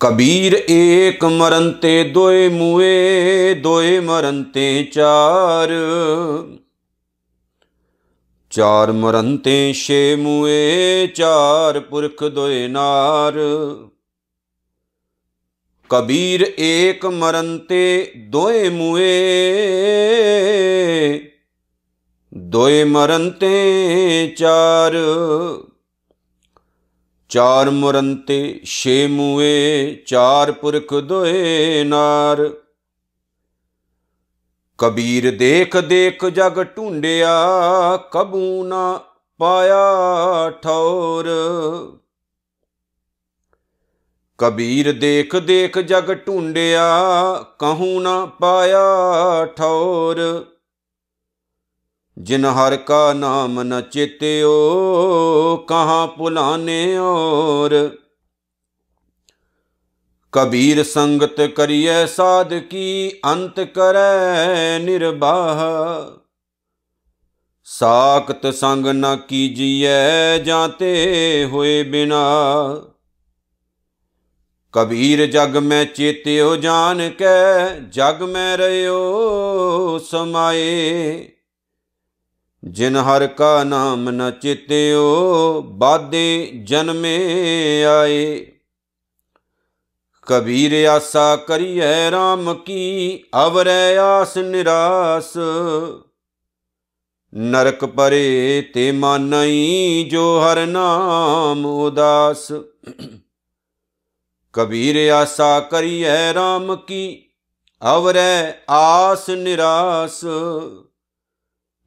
ਕਬੀਰ ਏਕ ਤੇ ਦੋਏ ਮੂਏ ਦੋਏ ਤੇ ਚਾਰ ਚਾਰ ਤੇ ਛੇ ਮੂਏ ਚਾਰ ਪੁਰਖ ਦੋਏ ਨਾਰ ਕਬੀਰ ਏਕ ਤੇ ਦੋਏ ਮੂਏ ਦੋਏ ਤੇ ਚਾਰ ਚਾਰ ਮੁਰੰਤੇ ਛੇ ਮੂਏ ਚਾਰ ਪੁਰਖ ਦੋਏ ਨਾਰ ਕਬੀਰ ਦੇਖ ਦੇਖ ਜਗ ਢੂੰਡਿਆ ਕਬੂ ਨਾ ਪਾਇਆ ਠੌਰ ਕਬੀਰ ਦੇਖ ਦੇਖ ਜਗ ਢੂੰਡਿਆ ਕਹੂ ਨਾ ਪਾਇਆ ਠੌਰ ਜਿਨ ਹਰ ਕਾ ਨਾਮ ਨ ਚੇਤਿਓ ਕਹਾਂ ਭੁਲਾਨੇ ਔਰ ਕਬੀਰ ਸੰਗਤ ਕਰੀਐ ਸਾਧ ਕੀ ਅੰਤ ਕਰੈ ਨਿਰਬਾਹ ਸਾਖਤ ਸੰਗ ਨ ਕੀਜੀਐ ਜਾਂਤੇ ਹੋਏ ਬਿਨਾ ਕਬੀਰ ਜਗ ਮੈਂ ਚੇਤਿਓ ਜਾਣ ਕੈ ਜਗ ਮੈਂ ਰਿਓ ਸਮਾਏ ਜਿਨ ਹਰ ਕਾ ਨਾਮ ਨ ਚਿਤਿਓ ਬਾਦੇ ਜਨਮੇ ਆਏ ਕਬੀਰ ਆਸਾ ਕਰੀਐ RAM ਕੀ ਅਵਰੈ ਆਸ ਨਿਰਾਸ ਨਰਕ ਪਰੇ ਤੇ ਮਾਨਈ ਜੋ ਹਰ ਨਾਮ ਉਦਾਸ ਕਬੀਰ ਆਸਾ ਕਰੀਐ RAM ਕੀ ਅਵਰੈ ਆਸ ਨਿਰਾਸ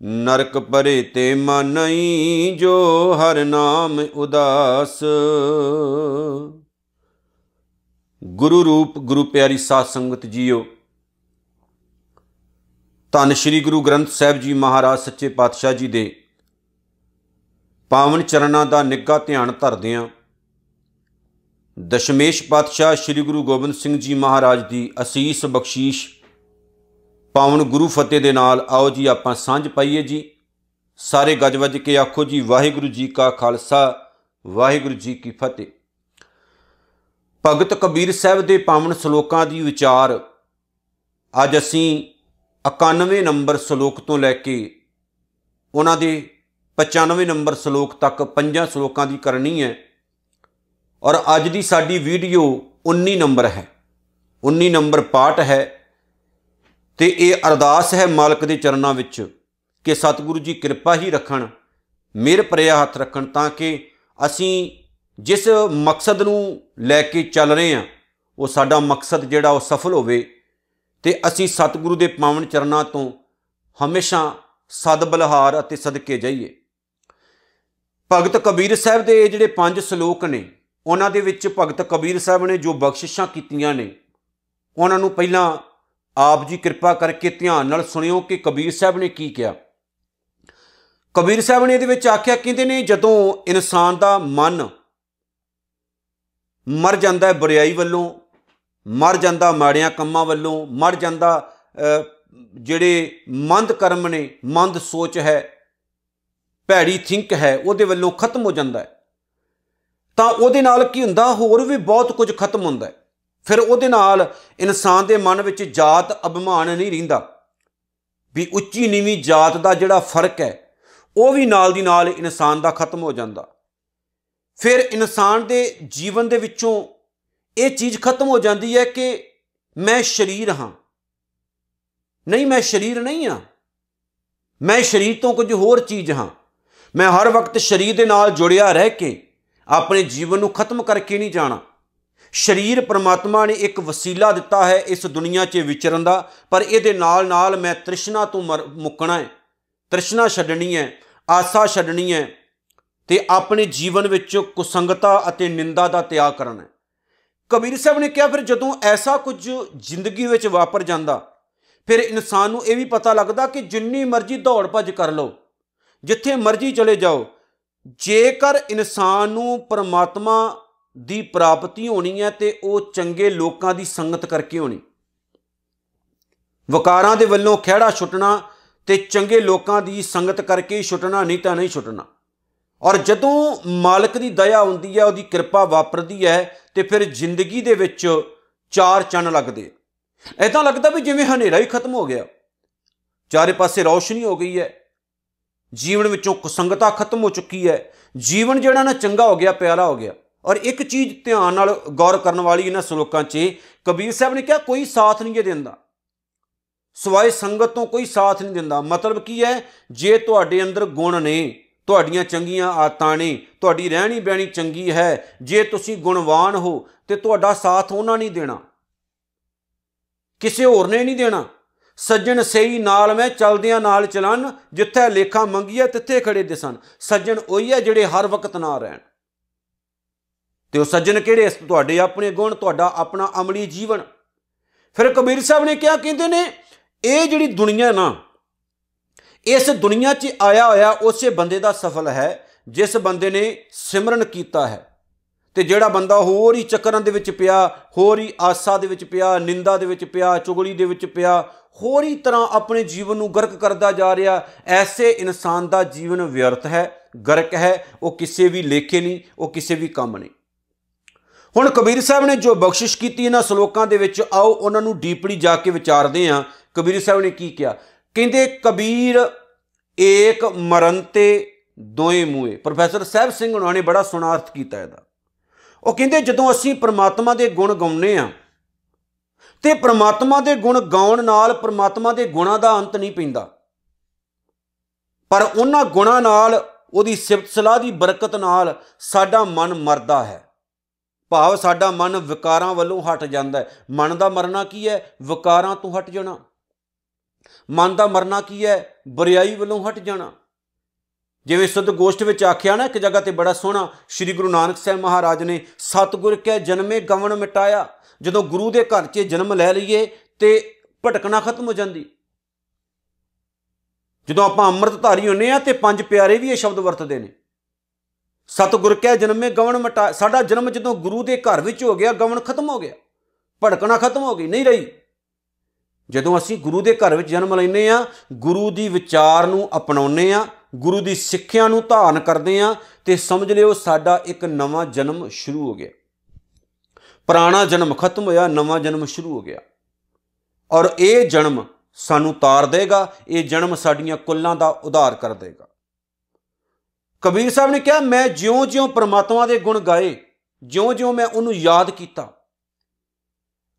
ਨਰਕ ਪਰੇ ਤੇ ਮਨਈ ਜੋ ਹਰ ਨਾਮ ਉਦਾਸ ਗੁਰੂ ਰੂਪ ਗੁਰੂ ਪਿਆਰੀ ਸਾਧ ਸੰਗਤ ਜੀਓ ਧੰਨ ਸ਼੍ਰੀ ਗੁਰੂ ਗ੍ਰੰਥ ਸਾਹਿਬ ਜੀ ਮਹਾਰਾਜ ਸੱਚੇ ਪਾਤਸ਼ਾਹ ਜੀ ਦੇ ਪਾਵਨ ਚਰਨਾਂ ਦਾ ਨਿੱਘਾ ਧਿਆਨ ਧਰਦੇ ਆਂ ਦਸ਼ਮੇਸ਼ ਪਾਤਸ਼ਾਹ ਸ਼੍ਰੀ ਗੁਰੂ ਗੋਬਿੰਦ ਸਿੰਘ ਜੀ ਮਹਾਰਾਜ ਦੀ ਅਸੀਸ ਬਖਸ਼ੀਸ਼ ਪਾਵਨ ਗੁਰੂ ਫਤਿਹ ਦੇ ਨਾਲ ਆਓ ਜੀ ਆਪਾਂ ਸਾਂਝ ਪਾਈਏ ਜੀ ਸਾਰੇ ਗੱਜ ਵੱਜ ਕੇ ਆਖੋ ਜੀ ਵਾਹਿਗੁਰੂ ਜੀ ਕਾ ਖਾਲਸਾ ਵਾਹਿਗੁਰੂ ਜੀ ਕੀ ਫਤਿਹ ਭਗਤ ਕਬੀਰ ਸਾਹਿਬ ਦੇ ਪਾਵਨ ਸ਼ਲੋਕਾਂ ਦੀ ਵਿਚਾਰ ਅੱਜ ਅਸੀਂ 91 ਨੰਬਰ ਸ਼ਲੋਕ ਤੋਂ ਲੈ ਕੇ ਉਹਨਾਂ ਦੇ 95 ਨੰਬਰ ਸ਼ਲੋਕ ਤੱਕ ਪੰਜਾਂ ਸ਼ਲੋਕਾਂ ਦੀ ਕਰਨੀ ਹੈ ਔਰ ਅੱਜ ਦੀ ਸਾਡੀ ਵੀਡੀਓ 19 ਨੰਬਰ ਹੈ 19 ਨੰਬਰ ਪਾਠ ਹੈ ਤੇ ਇਹ ਅਰਦਾਸ ਹੈ ਮਾਲਕ ਦੇ ਚਰਨਾਂ ਵਿੱਚ ਕਿ ਸਤਿਗੁਰੂ ਜੀ ਕਿਰਪਾ ਹੀ ਰੱਖਣ ਮੇਰ ਪਰਿਆ ਹੱਥ ਰੱਖਣ ਤਾਂ ਕਿ ਅਸੀਂ ਜਿਸ ਮਕਸਦ ਨੂੰ ਲੈ ਕੇ ਚੱਲ ਰਹੇ ਹਾਂ ਉਹ ਸਾਡਾ ਮਕਸਦ ਜਿਹੜਾ ਉਹ ਸਫਲ ਹੋਵੇ ਤੇ ਅਸੀਂ ਸਤਿਗੁਰੂ ਦੇ ਪਾਵਨ ਚਰਨਾਂ ਤੋਂ ਹਮੇਸ਼ਾ ਸਦਬਲਹਾਰ ਅਤੇ ਸਦਕੇ ਜਾਈਏ ਭਗਤ ਕਬੀਰ ਸਾਹਿਬ ਦੇ ਜਿਹੜੇ ਪੰਜ ਸ਼ਲੋਕ ਨੇ ਉਹਨਾਂ ਦੇ ਵਿੱਚ ਭਗਤ ਕਬੀਰ ਸਾਹਿਬ ਨੇ ਜੋ ਬਖਸ਼ਿਸ਼ਾਂ ਕੀਤੀਆਂ ਨੇ ਉਹਨਾਂ ਨੂੰ ਪਹਿਲਾਂ ਆਪ ਜੀ ਕਿਰਪਾ ਕਰਕੇ ਧਿਆਨ ਨਾਲ ਸੁਣਿਓ ਕਿ ਕਬੀਰ ਸਾਹਿਬ ਨੇ ਕੀ ਕਿਹਾ ਕਬੀਰ ਸਾਹਿਬ ਨੇ ਇਹਦੇ ਵਿੱਚ ਆਖਿਆ ਕਹਿੰਦੇ ਨੇ ਜਦੋਂ ਇਨਸਾਨ ਦਾ ਮਨ ਮਰ ਜਾਂਦਾ ਹੈ ਬਰਿਆਈ ਵੱਲੋਂ ਮਰ ਜਾਂਦਾ ਮਾੜਿਆਂ ਕੰਮਾਂ ਵੱਲੋਂ ਮਰ ਜਾਂਦਾ ਜਿਹੜੇ ਮੰਦ ਕਰਮ ਨੇ ਮੰਦ ਸੋਚ ਹੈ ਭੈੜੀ ਥਿੰਕ ਹੈ ਉਹਦੇ ਵੱਲੋਂ ਖਤਮ ਹੋ ਜਾਂਦਾ ਹੈ ਤਾਂ ਉਹਦੇ ਨਾਲ ਕੀ ਹੁੰਦਾ ਹੋਰ ਵੀ ਬਹੁਤ ਕੁਝ ਖਤਮ ਹੁੰਦਾ ਹੈ ਫਿਰ ਉਹਦੇ ਨਾਲ ਇਨਸਾਨ ਦੇ ਮਨ ਵਿੱਚ ਜਾਤ ਅਭਿਮਾਨ ਨਹੀਂ ਰਹਿੰਦਾ ਵੀ ਉੱਚੀ ਨੀਵੀਂ ਜਾਤ ਦਾ ਜਿਹੜਾ ਫਰਕ ਹੈ ਉਹ ਵੀ ਨਾਲ ਦੀ ਨਾਲ ਇਨਸਾਨ ਦਾ ਖਤਮ ਹੋ ਜਾਂਦਾ ਫਿਰ ਇਨਸਾਨ ਦੇ ਜੀਵਨ ਦੇ ਵਿੱਚੋਂ ਇਹ ਚੀਜ਼ ਖਤਮ ਹੋ ਜਾਂਦੀ ਹੈ ਕਿ ਮੈਂ ਸ਼ਰੀਰ ਹਾਂ ਨਹੀਂ ਮੈਂ ਸ਼ਰੀਰ ਨਹੀਂ ਹਾਂ ਮੈਂ ਸ਼ਰੀਰ ਤੋਂ ਕੁਝ ਹੋਰ ਚੀਜ਼ ਹਾਂ ਮੈਂ ਹਰ ਵਕਤ ਸ਼ਰੀਰ ਦੇ ਨਾਲ ਜੁੜਿਆ ਰਹਿ ਕੇ ਆਪਣੇ ਜੀਵਨ ਨੂੰ ਖਤਮ ਕਰਕੇ ਨਹੀਂ ਜਾਣਾ ਸਰੀਰ ਪਰਮਾਤਮਾ ਨੇ ਇੱਕ ਵਸੀਲਾ ਦਿੱਤਾ ਹੈ ਇਸ ਦੁਨੀਆ 'ਚ ਵਿਚਰਨ ਦਾ ਪਰ ਇਹਦੇ ਨਾਲ ਨਾਲ ਮੈਂ ਤ੍ਰਿਸ਼ਨਾ ਤੋਂ ਮੁੱਕਣਾ ਹੈ ਤ੍ਰਿਸ਼ਨਾ ਛੱਡਣੀ ਹੈ ਆਸਾ ਛੱਡਣੀ ਹੈ ਤੇ ਆਪਣੇ ਜੀਵਨ ਵਿੱਚ ਕੁਸੰਗਤਾ ਅਤੇ ਨਿੰਦਾ ਦਾ ਤਿਆਗ ਕਰਨਾ ਹੈ ਕਬੀਰ ਸਾਹਿਬ ਨੇ ਕਿਹਾ ਫਿਰ ਜਦੋਂ ਐਸਾ ਕੁਝ ਜ਼ਿੰਦਗੀ ਵਿੱਚ ਵਾਪਰ ਜਾਂਦਾ ਫਿਰ ਇਨਸਾਨ ਨੂੰ ਇਹ ਵੀ ਪਤਾ ਲੱਗਦਾ ਕਿ ਜਿੰਨੀ ਮਰਜ਼ੀ ਦੌੜ ਭੱਜ ਕਰ ਲਓ ਜਿੱਥੇ ਮਰਜ਼ੀ ਚਲੇ ਜਾਓ ਜੇਕਰ ਇਨਸਾਨ ਨੂੰ ਪਰਮਾਤਮਾ ਦੀ ਪ੍ਰਾਪਤੀ ਹੋਣੀ ਹੈ ਤੇ ਉਹ ਚੰਗੇ ਲੋਕਾਂ ਦੀ ਸੰਗਤ ਕਰਕੇ ਹੋਣੀ ਵਕਾਰਾਂ ਦੇ ਵੱਲੋਂ ਖਿਹੜਾ ਛੁੱਟਣਾ ਤੇ ਚੰਗੇ ਲੋਕਾਂ ਦੀ ਸੰਗਤ ਕਰਕੇ ਹੀ ਛੁੱਟਣਾ ਨਹੀਂ ਤਾਂ ਨਹੀਂ ਛੁੱਟਣਾ ਔਰ ਜਦੋਂ ਮਾਲਕ ਦੀ ਦਇਆ ਹੁੰਦੀ ਹੈ ਉਹਦੀ ਕਿਰਪਾ ਵਾਪਰਦੀ ਹੈ ਤੇ ਫਿਰ ਜ਼ਿੰਦਗੀ ਦੇ ਵਿੱਚ ਚਾਰ ਚੰਨ ਲੱਗਦੇ ਐਦਾਂ ਲੱਗਦਾ ਵੀ ਜਿਵੇਂ ਹਨੇਰਾ ਹੀ ਖਤਮ ਹੋ ਗਿਆ ਚਾਰੇ ਪਾਸੇ ਰੌਸ਼ਨੀ ਹੋ ਗਈ ਹੈ ਜੀਵਨ ਵਿੱਚੋਂ ਕੁਸੰਗਤਾ ਖਤਮ ਹੋ ਚੁੱਕੀ ਹੈ ਜੀਵਨ ਜਿਹੜਾ ਨਾ ਚੰਗਾ ਹੋ ਗਿਆ ਪਿਆਰਾ ਹੋ ਗਿਆ ਔਰ ਇੱਕ ਚੀਜ਼ ਧਿਆਨ ਨਾਲ ਗੌਰ ਕਰਨ ਵਾਲੀ ਇਹਨਾਂ ਸ਼ਲੋਕਾਂ 'ਚ ਕਬੀਰ ਸਾਹਿਬ ਨੇ ਕਿਹਾ ਕੋਈ ਸਾਥ ਨਹੀਂ ਇਹ ਦਿੰਦਾ ਸਵਾਏ ਸੰਗਤ ਤੋਂ ਕੋਈ ਸਾਥ ਨਹੀਂ ਦਿੰਦਾ ਮਤਲਬ ਕੀ ਹੈ ਜੇ ਤੁਹਾਡੇ ਅੰਦਰ ਗੁਣ ਨੇ ਤੁਹਾਡੀਆਂ ਚੰਗੀਆਂ ਆਤਾਂ ਨੇ ਤੁਹਾਡੀ ਰਹਿਣੀ ਬਹਿਣੀ ਚੰਗੀ ਹੈ ਜੇ ਤੁਸੀਂ ਗੁਣਵਾਨ ਹੋ ਤੇ ਤੁਹਾਡਾ ਸਾਥ ਉਹਨਾਂ ਨਹੀਂ ਦੇਣਾ ਕਿਸੇ ਹੋਰ ਨੇ ਨਹੀਂ ਦੇਣਾ ਸੱਜਣ ਸਹੀ ਨਾਲ ਮੈਂ ਚਲਦਿਆਂ ਨਾਲ ਚਲਨ ਜਿੱਥੇ ਲੇਖਾ ਮੰਗੀਏ ਤਿੱਥੇ ਖੜੇ ਦਿਸਣ ਸੱਜਣ ਉਹੀ ਹੈ ਜਿਹੜੇ ਹਰ ਵਕਤ ਨਾਲ ਰਹਿਣ ਤੇ ਉਹ ਸੱਜਣ ਕਿਹੜੇ ਤੁਹਾਡੇ ਆਪਣੇ ਗੁਣ ਤੁਹਾਡਾ ਆਪਣਾ ਅਮਲੀ ਜੀਵਨ ਫਿਰ ਕਬੀਰ ਸਾਹਿਬ ਨੇ ਕਿਹਾ ਕਹਿੰਦੇ ਨੇ ਇਹ ਜਿਹੜੀ ਦੁਨੀਆ ਨਾ ਇਸ ਦੁਨੀਆ 'ਚ ਆਇਆ ਹੋਇਆ ਉਸੇ ਬੰਦੇ ਦਾ ਸਫਲ ਹੈ ਜਿਸ ਬੰਦੇ ਨੇ ਸਿਮਰਨ ਕੀਤਾ ਹੈ ਤੇ ਜਿਹੜਾ ਬੰਦਾ ਹੋਰ ਹੀ ਚੱਕਰਾਂ ਦੇ ਵਿੱਚ ਪਿਆ ਹੋਰ ਹੀ ਆਸਾ ਦੇ ਵਿੱਚ ਪਿਆ ਨਿੰਦਾ ਦੇ ਵਿੱਚ ਪਿਆ ਚੁਗਲੀ ਦੇ ਵਿੱਚ ਪਿਆ ਹੋਰ ਹੀ ਤਰ੍ਹਾਂ ਆਪਣੇ ਜੀਵਨ ਨੂੰ ਗਰਕ ਕਰਦਾ ਜਾ ਰਿਹਾ ਐਸੇ ਇਨਸਾਨ ਦਾ ਜੀਵਨ ਵਿਅਰਥ ਹੈ ਗਰਕ ਹੈ ਉਹ ਕਿਸੇ ਵੀ ਲੇਖੇ ਨਹੀਂ ਉਹ ਕਿਸੇ ਵੀ ਕੰਮ ਨਹੀਂ ਹੁਣ ਕਬੀਰ ਸਾਹਿਬ ਨੇ ਜੋ ਬਖਸ਼ਿਸ਼ ਕੀਤੀ ਇਹਨਾਂ ਸ਼ਲੋਕਾਂ ਦੇ ਵਿੱਚ ਆਓ ਉਹਨਾਂ ਨੂੰ ਡੀਪਲੀ ਜਾ ਕੇ ਵਿਚਾਰਦੇ ਆ ਕਬੀਰ ਸਾਹਿਬ ਨੇ ਕੀ ਕਿਹਾ ਕਹਿੰਦੇ ਕਬੀਰ ਏਕ ਮਰੰਤੇ ਦੋਏ ਮੂਏ ਪ੍ਰੋਫੈਸਰ ਸਹਿਬ ਸਿੰਘ ਉਹਨਾਂ ਨੇ ਬੜਾ ਸੁਨਾਰਥ ਕੀਤਾ ਇਹਦਾ ਉਹ ਕਹਿੰਦੇ ਜਦੋਂ ਅਸੀਂ ਪ੍ਰਮਾਤਮਾ ਦੇ ਗੁਣ ਗਾਉਨੇ ਆ ਤੇ ਪ੍ਰਮਾਤਮਾ ਦੇ ਗੁਣ ਗਾਉਣ ਨਾਲ ਪ੍ਰਮਾਤਮਾ ਦੇ ਗੁਣਾਂ ਦਾ ਅੰਤ ਨਹੀਂ ਪੈਂਦਾ ਪਰ ਉਹਨਾਂ ਗੁਣਾਂ ਨਾਲ ਉਹਦੀ ਸਿਫਤ ਸਲਾਹ ਦੀ ਬਰਕਤ ਨਾਲ ਸਾਡਾ ਮਨ ਮਰਦਾ ਹੈ ਭਾਵ ਸਾਡਾ ਮਨ ਵਿਕਾਰਾਂ ਵੱਲੋਂ ਹਟ ਜਾਂਦਾ ਹੈ ਮਨ ਦਾ ਮਰਨਾ ਕੀ ਹੈ ਵਿਕਾਰਾਂ ਤੋਂ ਹਟ ਜਾਣਾ ਮਨ ਦਾ ਮਰਨਾ ਕੀ ਹੈ ਬਰਿਆਈ ਵੱਲੋਂ ਹਟ ਜਾਣਾ ਜਿਵੇਂ ਸਤ ਗੋਸ਼ਟ ਵਿੱਚ ਆਖਿਆ ਨਾ ਇੱਕ ਜਗ੍ਹਾ ਤੇ ਬੜਾ ਸੋਹਣਾ ਸ੍ਰੀ ਗੁਰੂ ਨਾਨਕ ਸਾਹਿਬ ਮਹਾਰਾਜ ਨੇ ਸਤਗੁਰ ਕੈ ਜਨਮੇ ਗਵਣ ਮਿਟਾਇਆ ਜਦੋਂ ਗੁਰੂ ਦੇ ਘਰ 'ਚ ਜਨਮ ਲੈ ਲਈਏ ਤੇ ਭਟਕਣਾ ਖਤਮ ਹੋ ਜਾਂਦੀ ਜਦੋਂ ਆਪਾਂ ਅੰਮ੍ਰਿਤਧਾਰੀ ਹੁੰਨੇ ਆ ਤੇ ਪੰਜ ਪਿਆਰੇ ਵੀ ਇਹ ਸ਼ਬਦ ਵਰਤਦੇ ਨੇ ਸਤਿਗੁਰ ਕਹਿ ਜਨਮੇ ਗਵਣ ਮਟਾ ਸਾਡਾ ਜਨਮ ਜਦੋਂ ਗੁਰੂ ਦੇ ਘਰ ਵਿੱਚ ਹੋ ਗਿਆ ਗਵਣ ਖਤਮ ਹੋ ਗਿਆ ਭੜਕਣਾ ਖਤਮ ਹੋ ਗਈ ਨਹੀਂ ਰਹੀ ਜਦੋਂ ਅਸੀਂ ਗੁਰੂ ਦੇ ਘਰ ਵਿੱਚ ਜਨਮ ਲੈਨੇ ਆ ਗੁਰੂ ਦੀ ਵਿਚਾਰ ਨੂੰ ਅਪਣਾਉਨੇ ਆ ਗੁਰੂ ਦੀ ਸਿੱਖਿਆ ਨੂੰ ਧਾਰਨ ਕਰਦੇ ਆ ਤੇ ਸਮਝ ਲਿਓ ਸਾਡਾ ਇੱਕ ਨਵਾਂ ਜਨਮ ਸ਼ੁਰੂ ਹੋ ਗਿਆ ਪੁਰਾਣਾ ਜਨਮ ਖਤਮ ਹੋਇਆ ਨਵਾਂ ਜਨਮ ਸ਼ੁਰੂ ਹੋ ਗਿਆ ਔਰ ਇਹ ਜਨਮ ਸਾਨੂੰ ਤਾਰ ਦੇਗਾ ਇਹ ਜਨਮ ਸਾਡੀਆਂ ਕੁੱਲਾਂ ਦਾ ਉਧਾਰ ਕਰ ਦੇਗਾ ਕਬੀਰ ਸਾਹਿਬ ਨੇ ਕਿਹਾ ਮੈਂ ਜਿਉਂ-ਜਿਉਂ ਪ੍ਰਮਾਤਮਾ ਦੇ ਗੁਣ ਗਾਏ ਜਿਉਂ-ਜਿਉਂ ਮੈਂ ਉਹਨੂੰ ਯਾਦ ਕੀਤਾ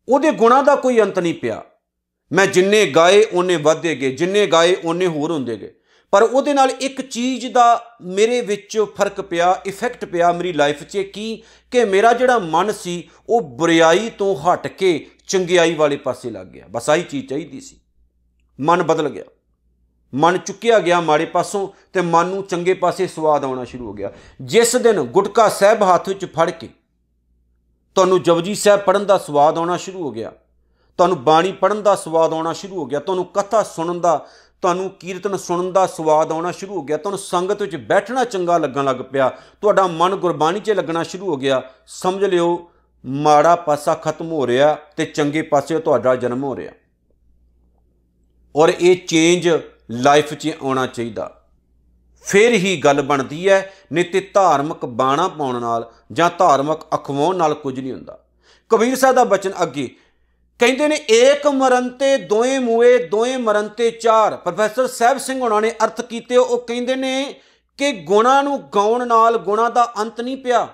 ਉਹਦੇ ਗੁਣਾ ਦਾ ਕੋਈ ਅੰਤ ਨਹੀਂ ਪਿਆ ਮੈਂ ਜਿੰਨੇ ਗਾਏ ਉਹਨੇ ਵਧਦੇ ਗਏ ਜਿੰਨੇ ਗਾਏ ਉਹਨੇ ਹੋਰ ਹੁੰਦੇ ਗਏ ਪਰ ਉਹਦੇ ਨਾਲ ਇੱਕ ਚੀਜ਼ ਦਾ ਮੇਰੇ ਵਿੱਚ ਫਰਕ ਪਿਆ ਇਫੈਕਟ ਪਿਆ ਮੇਰੀ ਲਾਈਫ 'ਚ ਕੀ ਕਿ ਮੇਰਾ ਜਿਹੜਾ ਮਨ ਸੀ ਉਹ ਬੁਰੀਾਈ ਤੋਂ ਹਟ ਕੇ ਚੰਗਿਆਈ ਵਾਲੇ ਪਾਸੇ ਲੱਗ ਗਿਆ ਬਸ ਆਹੀ ਚੀਜ਼ ਚਾਹੀਦੀ ਸੀ ਮਨ ਬਦਲ ਗਿਆ ਮਨ ਚੁੱਕਿਆ ਗਿਆ ਮਾੜੇ ਪਾਸੋਂ ਤੇ ਮਨ ਨੂੰ ਚੰਗੇ ਪਾਸੇ ਸਵਾਦ ਆਉਣਾ ਸ਼ੁਰੂ ਹੋ ਗਿਆ ਜਿਸ ਦਿਨ ਗੁਟਕਾ ਸਾਹਿਬ ਹੱਥ ਵਿੱਚ ਫੜ ਕੇ ਤੁਹਾਨੂੰ ਜਪਜੀ ਸਾਹਿਬ ਪੜਨ ਦਾ ਸਵਾਦ ਆਉਣਾ ਸ਼ੁਰੂ ਹੋ ਗਿਆ ਤੁਹਾਨੂੰ ਬਾਣੀ ਪੜਨ ਦਾ ਸਵਾਦ ਆਉਣਾ ਸ਼ੁਰੂ ਹੋ ਗਿਆ ਤੁਹਾਨੂੰ ਕਥਾ ਸੁਣਨ ਦਾ ਤੁਹਾਨੂੰ ਕੀਰਤਨ ਸੁਣਨ ਦਾ ਸਵਾਦ ਆਉਣਾ ਸ਼ੁਰੂ ਹੋ ਗਿਆ ਤੁਹਾਨੂੰ ਸੰਗਤ ਵਿੱਚ ਬੈਠਣਾ ਚੰਗਾ ਲੱਗਣ ਲੱਗ ਪਿਆ ਤੁਹਾਡਾ ਮਨ ਗੁਰਬਾਣੀ 'ਚ ਲੱਗਣਾ ਸ਼ੁਰੂ ਹੋ ਗਿਆ ਸਮਝ ਲਿਓ ਮਾੜਾ ਪਾਸਾ ਖਤਮ ਹੋ ਰਿਹਾ ਤੇ ਚੰਗੇ ਪਾਸੇ ਤੁਹਾਡਾ ਜਨਮ ਹੋ ਰਿਹਾ ਔਰ ਇਹ ਚੇਂਜ ਲਾਈਫ 'ਚ ਆਉਣਾ ਚਾਹੀਦਾ ਫਿਰ ਹੀ ਗੱਲ ਬਣਦੀ ਹੈ ਨਹੀਂ ਤੇ ਧਾਰਮਿਕ ਬਾਣਾ ਪਾਉਣ ਨਾਲ ਜਾਂ ਧਾਰਮਿਕ ਅਖਵਾਉਣ ਨਾਲ ਕੁਝ ਨਹੀਂ ਹੁੰਦਾ ਕਬੀਰ ਸਾਹਿਬ ਦਾ ਬਚਨ ਅੱਗੇ ਕਹਿੰਦੇ ਨੇ ਏਕ ਤੇ ਦੋਏ ਮੂਏ ਦੋਏ ਤੇ ਚਾਰ ਪ੍ਰੋਫੈਸਰ ਸਹਿਬ ਸਿੰਘ ਹੁਣਾਂ ਨੇ ਅਰਥ ਕੀਤੇ ਉਹ ਕਹਿੰਦੇ ਨੇ ਕਿ ਗੁਣਾ ਨੂੰ ਗਾਉਣ ਨਾਲ ਗੁਣਾ ਦਾ ਅੰਤ ਨਹੀਂ ਪਿਆ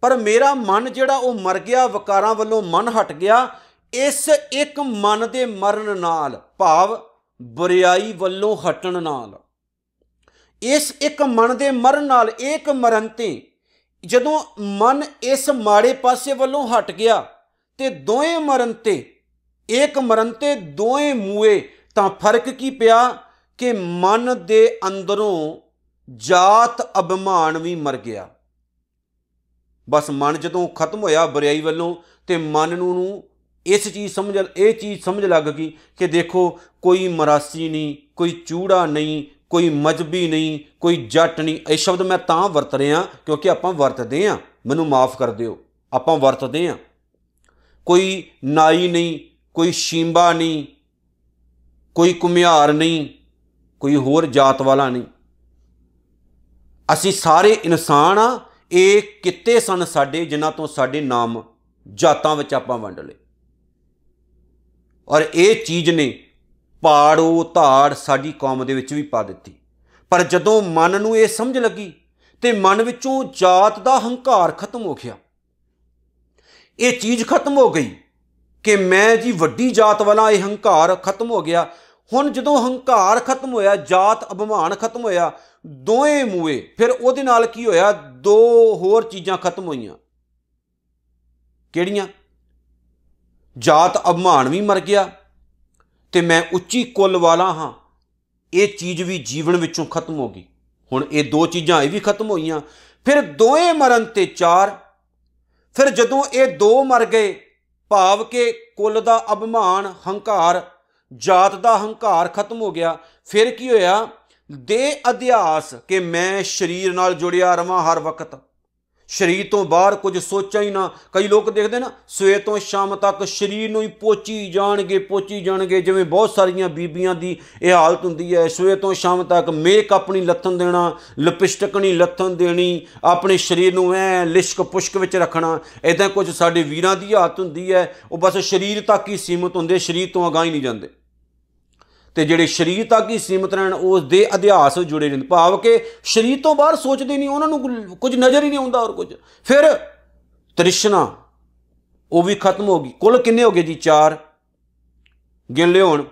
ਪਰ ਮੇਰਾ ਮਨ ਜਿਹੜਾ ਉਹ ਮਰ ਗਿਆ ਵਿਕਾਰਾਂ ਵੱਲੋਂ ਮਨ ਹਟ ਗਿਆ ਇਸ ਇੱਕ ਮਨ ਦੇ ਮਰਨ ਨਾਲ ਭਾਵ ਬੁਰੀਾਈ ਵੱਲੋਂ ਹਟਣ ਨਾਲ ਇਸ ਇੱਕ ਮਨ ਦੇ ਮਰਨ ਨਾਲ ਇੱਕ ਮਰੰਤੇ ਜਦੋਂ ਮਨ ਇਸ ਮਾੜੇ ਪਾਸੇ ਵੱਲੋਂ ਹਟ ਗਿਆ ਤੇ ਦੋਵੇਂ ਮਰੰਤੇ ਇੱਕ ਮਰੰਤੇ ਦੋਵੇਂ ਮੂਏ ਤਾਂ ਫਰਕ ਕੀ ਪਿਆ ਕਿ ਮਨ ਦੇ ਅੰਦਰੋਂ ਜਾਤ ਅਭਿਮਾਨ ਵੀ ਮਰ ਗਿਆ ਬਸ ਮਨ ਜਦੋਂ ਖਤਮ ਹੋਇਆ ਬੁਰੀਾਈ ਵੱਲੋਂ ਤੇ ਮਨ ਨੂੰ ਨੂੰ ਇਸ ਚੀਜ਼ ਸਮਝ ਇਹ ਚੀਜ਼ ਸਮਝ ਲੱਗ ਗਈ ਕਿ ਦੇਖੋ ਕੋਈ ਮਰਾਸੀ ਨਹੀਂ ਕੋਈ ਚੂੜਾ ਨਹੀਂ ਕੋਈ ਮਜਬੀ ਨਹੀਂ ਕੋਈ ਜੱਟ ਨਹੀਂ ਇਹ ਸ਼ਬਦ ਮੈਂ ਤਾਂ ਵਰਤ ਰਿਹਾ ਕਿਉਂਕਿ ਆਪਾਂ ਵਰਤਦੇ ਆ ਮੈਨੂੰ ਮਾਫ ਕਰ ਦਿਓ ਆਪਾਂ ਵਰਤਦੇ ਆ ਕੋਈ ਨਾਈ ਨਹੀਂ ਕੋਈ ਸ਼ੀਂਬਾ ਨਹੀਂ ਕੋਈ ਕੁਮਿਆਰ ਨਹੀਂ ਕੋਈ ਹੋਰ ਜਾਤ ਵਾਲਾ ਨਹੀਂ ਅਸੀਂ ਸਾਰੇ ਇਨਸਾਨ ਆ ਇਹ ਕਿਤੇ ਸਨ ਸਾਡੇ ਜਿਨ੍ਹਾਂ ਤੋਂ ਸਾਡੇ ਨਾਮ ਜਾਤਾਂ ਵਿੱਚ ਆਪਾਂ ਵੰਡ ਲਏ ਔਰ ਇਹ ਚੀਜ਼ ਨੇ ਪਾੜੋ ਧਾੜ ਸਾਡੀ ਕੌਮ ਦੇ ਵਿੱਚ ਵੀ ਪਾ ਦਿੱਤੀ ਪਰ ਜਦੋਂ ਮਨ ਨੂੰ ਇਹ ਸਮਝ ਲੱਗੀ ਤੇ ਮਨ ਵਿੱਚੋਂ ਜਾਤ ਦਾ ਹੰਕਾਰ ਖਤਮ ਹੋ ਗਿਆ ਇਹ ਚੀਜ਼ ਖਤਮ ਹੋ ਗਈ ਕਿ ਮੈਂ ਜੀ ਵੱਡੀ ਜਾਤ ਵਾਲਾ ਇਹ ਹੰਕਾਰ ਖਤਮ ਹੋ ਗਿਆ ਹੁਣ ਜਦੋਂ ਹੰਕਾਰ ਖਤਮ ਹੋਇਆ ਜਾਤ ਅਭਿਮਾਨ ਖਤਮ ਹੋਇਆ ਦੋਵੇਂ ਮੂਏ ਫਿਰ ਉਹਦੇ ਨਾਲ ਕੀ ਹੋਇਆ ਦੋ ਹੋਰ ਚੀਜ਼ਾਂ ਖਤਮ ਹੋਈਆਂ ਕਿਹੜੀਆਂ ਜਾਤ ਅਭਮਾਨ ਵੀ ਮਰ ਗਿਆ ਤੇ ਮੈਂ ਉੱਚੀ ਕੁੱਲ ਵਾਲਾ ਹਾਂ ਇਹ ਚੀਜ਼ ਵੀ ਜੀਵਨ ਵਿੱਚੋਂ ਖਤਮ ਹੋ ਗਈ ਹੁਣ ਇਹ ਦੋ ਚੀਜ਼ਾਂ ਇਹ ਵੀ ਖਤਮ ਹੋਈਆਂ ਫਿਰ ਦੋਏ ਮਰਨ ਤੇ ਚਾਰ ਫਿਰ ਜਦੋਂ ਇਹ ਦੋ ਮਰ ਗਏ ਭਾਵ ਕਿ ਕੁੱਲ ਦਾ ਅਭਮਾਨ ਹੰਕਾਰ ਜਾਤ ਦਾ ਹੰਕਾਰ ਖਤਮ ਹੋ ਗਿਆ ਫਿਰ ਕੀ ਹੋਇਆ ਦੇ ਅਧਿਆਸ ਕਿ ਮੈਂ ਸਰੀਰ ਨਾਲ ਜੁੜਿਆ ਰਵਾਂ ਹਰ ਵਕਤ ਸਰੀਰ ਤੋਂ ਬਾਹਰ ਕੁਝ ਸੋਚਾਂ ਹੀ ਨਾ ਕਈ ਲੋਕ ਦੇਖਦੇ ਨਾ ਸਵੇਰ ਤੋਂ ਸ਼ਾਮ ਤੱਕ ਸਰੀਰ ਨੂੰ ਹੀ ਪੋਚੀ ਜਾਣਗੇ ਪੋਚੀ ਜਾਣਗੇ ਜਿਵੇਂ ਬਹੁਤ ਸਾਰੀਆਂ ਬੀਬੀਆਂ ਦੀ ਇਹ ਹਾਲਤ ਹੁੰਦੀ ਹੈ ਸਵੇਰ ਤੋਂ ਸ਼ਾਮ ਤੱਕ ਮੇਕਅਪ ਨਹੀਂ ਲੱਥਣ ਦੇਣਾ ਲਿਪਸਟਿਕ ਨਹੀਂ ਲੱਥਣ ਦੇਣੀ ਆਪਣੇ ਸਰੀਰ ਨੂੰ ਐ ਲਿਸ਼ਕ ਪੁਸ਼ਕ ਵਿੱਚ ਰੱਖਣਾ ਇਦਾਂ ਕੁਝ ਸਾਡੇ ਵੀਰਾਂ ਦੀ ਹਾਲਤ ਹੁੰਦੀ ਹੈ ਉਹ ਬਸ ਸਰੀਰ ਤੱਕ ਹੀ ਸੀਮਤ ਹੁੰਦੇ ਸਰੀਰ ਤੋਂ ਅਗਾਹ ਹੀ ਨਹੀਂ ਜਾਂਦੇ ਤੇ ਜਿਹੜੇ ਸ਼ਰੀਰ ਤੱਕ ਹੀ ਸੀਮਤ ਰਹਿਣ ਉਸ ਦੇ ਅਧਿਆਸ ਜੁੜੇ ਰਹਿਣ ਭਾਵ ਕਿ ਸ਼ਰੀਰ ਤੋਂ ਬਾਹਰ ਸੋਚਦੇ ਨਹੀਂ ਉਹਨਾਂ ਨੂੰ ਕੁਝ ਨਜ਼ਰ ਹੀ ਨਹੀਂ ਆਉਂਦਾ ਹੋਰ ਕੁਝ ਫਿਰ ਤ੍ਰਿਸ਼ਨਾ ਉਹ ਵੀ ਖਤਮ ਹੋ ਗਈ ਕੁੱਲ ਕਿੰਨੇ ਹੋ ਗਏ ਜੀ 4 ਗਿਣ ਲਿਓ ਹੁਣ